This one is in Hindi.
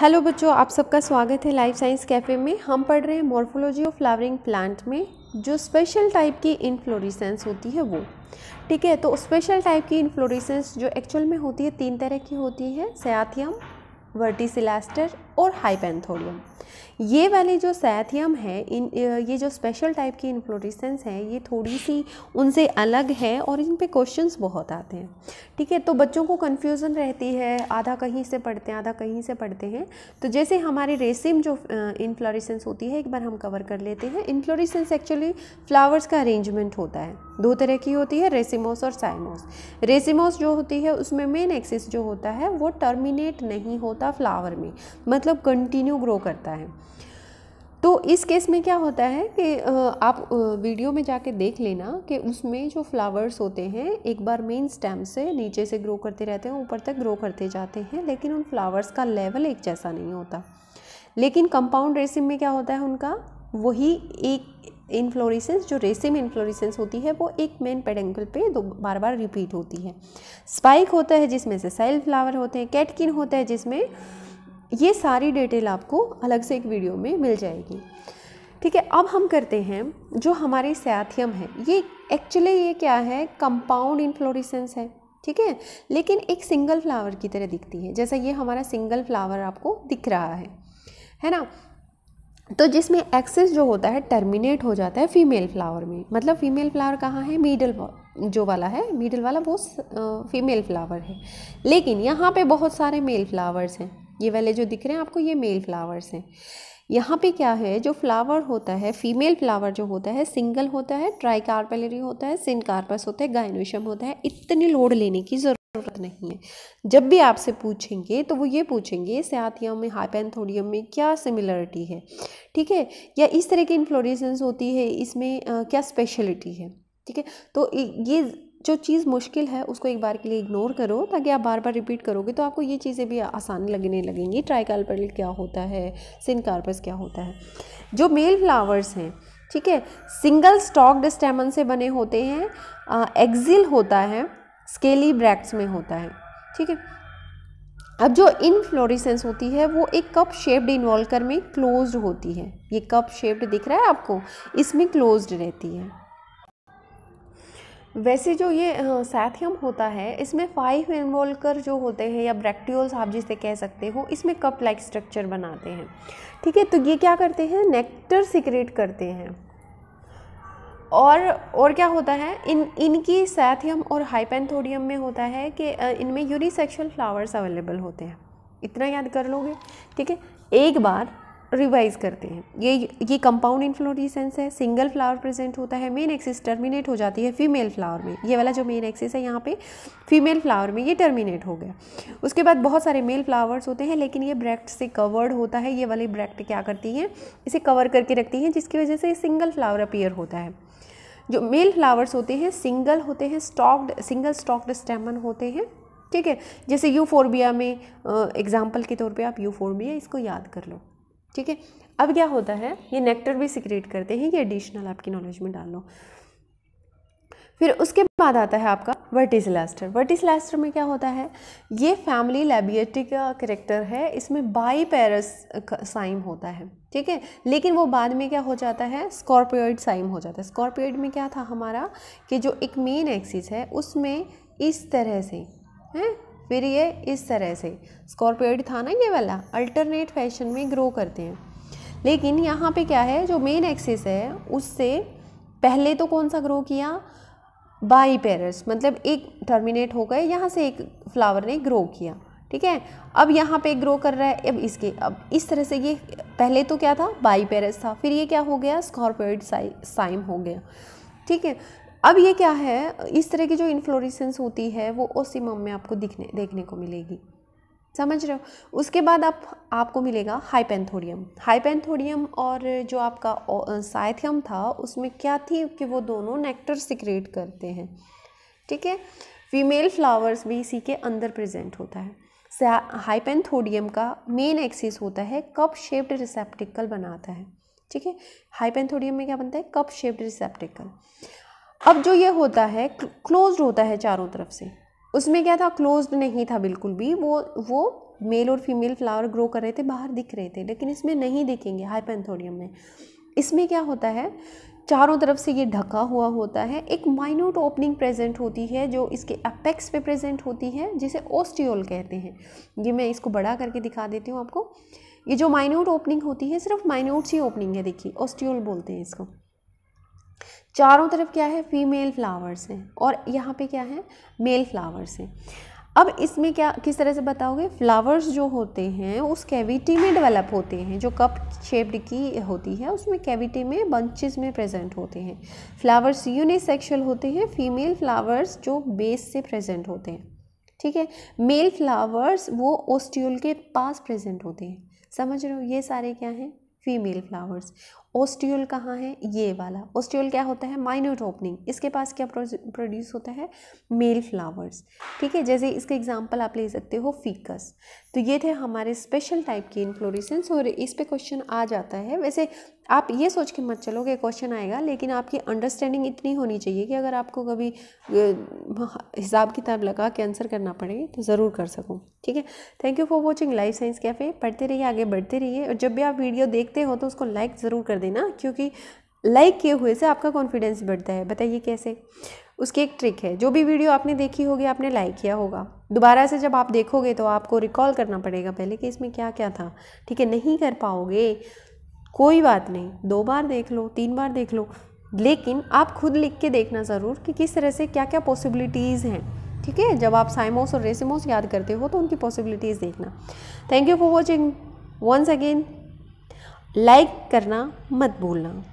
हेलो बच्चों आप सबका स्वागत है लाइफ साइंस कैफ़े में हम पढ़ रहे हैं मॉर्फोलॉजी ऑफ फ्लावरिंग प्लांट में जो स्पेशल टाइप की इन्फ्लोरिसेंस होती है वो ठीक है तो स्पेशल टाइप की इन्फ्लोरिसेंस जो एक्चुअल में होती है तीन तरह की होती है सयाथियम वर्टिसिलास्टर और हाइपेंथोरियम ये वाले जो सैथियम है इन ये जो स्पेशल टाइप की इन्फ्लोरिसेंस हैं ये थोड़ी सी उनसे अलग है और इन पे क्वेश्चंस बहुत आते हैं ठीक है तो बच्चों को कन्फ्यूज़न रहती है आधा कहीं से पढ़ते हैं आधा कहीं से पढ़ते हैं तो जैसे हमारे रेसिम जो इन्फ्लोरिसेंस होती है एक बार हम कवर कर लेते हैं इन्फ्लोरिसेंस एक्चुअली फ्लावर्स का अरेंजमेंट होता है दो तरह की होती है रेसिमोस और साइमोस रेसिमोस जो होती है उसमें मेन एक्सिस जो होता है वो टर्मिनेट नहीं होता फ्लावर में मतलब कंटिन्यू ग्रो करता है तो इस केस में क्या होता है कि आप वीडियो में जाके देख लेना कि उसमें जो फ्लावर्स होते हैं एक बार मेन स्टेम से नीचे से ग्रो करते रहते हैं ऊपर तक ग्रो करते जाते हैं लेकिन उन फ्लावर्स का लेवल एक जैसा नहीं होता लेकिन कंपाउंड रेसिम में क्या होता है उनका वही एक इन्फ्लोरिसेंस जो रेसिम इन्फ्लोरिसेंस होती है वो एक मेन पेडेंकल पे दो बार बार रिपीट होती है स्पाइक होता है जिसमें से सेल फ्लावर होते हैं कैटकिन होता है जिसमें ये सारी डिटेल आपको अलग से एक वीडियो में मिल जाएगी ठीक है अब हम करते हैं जो हमारे सैथियम है ये एक्चुअली ये क्या है कंपाउंड इन्फ्लोरिसेंस है ठीक है लेकिन एक सिंगल फ्लावर की तरह दिखती है जैसा ये हमारा सिंगल फ्लावर आपको दिख रहा है है ना तो जिसमें एक्सेस जो होता है टर्मिनेट हो जाता है फीमेल फ्लावर में मतलब फीमेल फ्लावर कहाँ है मीडल जो वाला है मीडल वाला वो फीमेल uh, फ्लावर है लेकिन यहाँ पे बहुत सारे मेल फ्लावर्स हैं ये वाले जो दिख रहे हैं आपको ये मेल फ्लावर्स हैं यहाँ पे क्या है जो फ्लावर होता है फीमेल फ्लावर जो होता है सिंगल होता है ट्राई कार्पेलरी होता है सिनकार्पस होता है गायनोशम होता है इतनी लोड लेने की ज़रूरत नहीं है जब भी आपसे पूछेंगे तो वो ये पूछेंगे सयाथियम में हाइपेंथोडियम में क्या सिमिलरिटी है ठीक है या इस तरह की इन्फ्लोरेसेंस होती है इसमें आ, क्या स्पेशलिटी है ठीक है तो ये जो चीज़ मुश्किल है उसको एक बार के लिए इग्नोर करो ताकि आप बार बार रिपीट करोगे तो आपको ये चीज़ें भी आसान लगने लगेंगी ट्राई कार्पल क्या होता है सिन कार्पस क्या होता है जो मेल फ्लावर्स हैं ठीक है सिंगल स्टॉक डिस्टेमन से बने होते हैं एक्जिल होता है स्केली ब्रैक्ट्स में होता है ठीक है अब जो इनफ्लोरिसेंस होती है वो एक कप शेप्ड इन्वॉल्कर में क्लोज्ड होती है ये कप शेप्ड दिख रहा है आपको इसमें क्लोज्ड रहती है वैसे जो ये सैथियम होता है इसमें फाइव इन्वोल्कर जो होते हैं या ब्रैक्टियोल्स आप जिसे कह सकते हो इसमें कप लाइक स्ट्रक्चर बनाते हैं ठीक है तो ये क्या करते हैं नेक्टर सिक्रेट करते हैं और और क्या होता है इन इनकी सैथियम और हाइपेंथोडियम में होता है कि इनमें यूनिसेक्शुअल फ्लावर्स अवेलेबल होते हैं इतना याद कर लोगे ठीक है एक बार रिवाइज करते हैं ये ये कंपाउंड इन्फ्लोरिसेंस है सिंगल फ्लावर प्रेजेंट होता है मेन एक्सिस टर्मिनेट हो जाती है फीमेल फ्लावर में ये वाला जो मेन एक्सिस है यहाँ पे फीमेल फ्लावर में ये टर्मिनेट हो गया उसके बाद बहुत सारे मेल फ्लावर्स होते हैं लेकिन ये ब्रैक्ट से कवर्ड होता है ये वाले ब्रैक्ट क्या करती हैं इसे कवर करके रखती हैं जिसकी वजह से सिंगल फ्लावर अपेयर होता है जो मेल फ्लावर्स होते हैं सिंगल होते हैं स्टॉक्ड सिंगल स्टॉक्ड स्टेमन होते हैं ठीक है जैसे यूफोर्बिया में एग्जाम्पल के तौर पे आप यूफोर्बिया इसको याद कर लो ठीक है अब क्या होता है ये नेक्टर भी सिक्रेट करते हैं ये एडिशनल आपकी नॉलेज में डाल लो फिर उसके बाद आता है आपका वर्टिस लास्टर वर्टिस में क्या होता है ये फैमिली लेबिएटिक करेक्टर है इसमें बाई पैरस साइम होता है ठीक है लेकिन वो बाद में क्या हो जाता है स्कॉर्पियोइड साइम हो जाता है स्कॉर्पियोइड में क्या था हमारा कि जो एक मेन एक्सिस है उसमें इस तरह से है फिर ये इस तरह से स्कॉर्पियोड था ना ये वाला अल्टरनेट फैशन में ग्रो करते हैं लेकिन यहाँ पे क्या है जो मेन एक्सिस है उससे पहले तो कौन सा ग्रो किया बाई पेरस मतलब एक टर्मिनेट हो गए यहाँ से एक फ्लावर ने ग्रो किया ठीक है अब यहाँ पे ग्रो कर रहा है अब इसके अब इस तरह से ये पहले तो क्या था बाई पेरस था फिर ये क्या हो गया स्कॉर्पियोड साइम हो गया ठीक है अब ये क्या है इस तरह की जो इन्फ्लोरिसेंस होती है वो ओसिमम में आपको दिखने देखने को मिलेगी समझ रहे हो उसके बाद आप आपको मिलेगा हाईपेंथोडियम हाईपेंथोडियम और जो आपका साइथियम था उसमें क्या थी कि वो दोनों नेक्टर सिक्रेट करते हैं ठीक है फीमेल फ्लावर्स भी इसी के अंदर प्रेजेंट होता है हाइपेंथोडियम का मेन एक्सिस होता है कप शेप्ड रिसेप्टिकल बनाता है ठीक है हाइपेंथोडियम में क्या बनता है कप शेप्ड रिसेप्टिकल अब जो ये होता है क्लोज्ड होता है चारों तरफ से उसमें क्या था क्लोज नहीं था बिल्कुल भी वो वो मेल और फीमेल फ्लावर ग्रो कर रहे थे बाहर दिख रहे थे लेकिन इसमें नहीं दिखेंगे हाईपेंथोडियम में इसमें क्या होता है चारों तरफ से ये ढका हुआ होता है एक माइन्यूट ओपनिंग प्रेजेंट होती है जो इसके अपेक्स पे प्रेजेंट होती है जिसे ओस्टियोल कहते हैं ये मैं इसको बड़ा करके दिखा देती हूँ आपको ये जो माइन्यूट ओपनिंग होती है सिर्फ माइन्यूट सी ओपनिंग है देखिए ओस्टियोल बोलते हैं इसको चारों तरफ क्या है फीमेल फ्लावर्स हैं और यहाँ पे क्या है मेल फ्लावर्स हैं अब इसमें क्या किस तरह से बताओगे फ्लावर्स जो होते हैं उस कैविटी में डेवलप होते हैं जो कप शेप्ड की होती है उसमें कैविटी में बंचेस में प्रेजेंट होते हैं फ्लावर्स यूनिसेक्शुअल होते हैं फीमेल फ्लावर्स जो बेस से प्रेजेंट होते हैं ठीक है मेल फ्लावर्स वो ओस्ट्यूल के पास प्रेजेंट होते हैं समझ रहे हो ये सारे क्या हैं फीमेल फ्लावर्स ओस्ट्यूल कहाँ है ये वाला ओस्ट्यूल क्या होता है माइन्यूट ओपनिंग इसके पास क्या प्रोड्यूस होता है मेल फ्लावर्स ठीक है जैसे इसके एग्जाम्पल आप ले सकते हो फीकस तो ये थे हमारे स्पेशल टाइप के इनफ्लोरिसेंस और इस पे क्वेश्चन आ जाता है वैसे आप ये सोच के मत चलो कि क्वेश्चन आएगा लेकिन आपकी अंडरस्टैंडिंग इतनी होनी चाहिए कि अगर आपको कभी हिसाब किताब लगा के आंसर करना पड़े तो ज़रूर कर सकूँ ठीक है thank you for watching life science cafe पढ़ते रहिए आगे बढ़ते रहिए और जब भी आप वीडियो देखते हो तो उसको लाइक ज़रूर कर देना क्योंकि लाइक किए हुए से आपका कॉन्फिडेंस बढ़ता है बताइए कैसे उसकी एक ट्रिक है जो भी वीडियो आपने देखी होगी आपने लाइक किया होगा दोबारा से जब आप देखोगे तो आपको रिकॉल करना पड़ेगा पहले कि इसमें क्या क्या था ठीक है नहीं कर पाओगे कोई बात नहीं दो बार देख लो तीन बार देख लो लेकिन आप खुद लिख के देखना ज़रूर कि किस तरह से क्या क्या पॉसिबिलिटीज़ हैं ठीक है जब आप साइमोस और रेसिमोस याद करते हो तो उनकी पॉसिबिलिटीज़ देखना thank you for watching once again like करना मत भूलना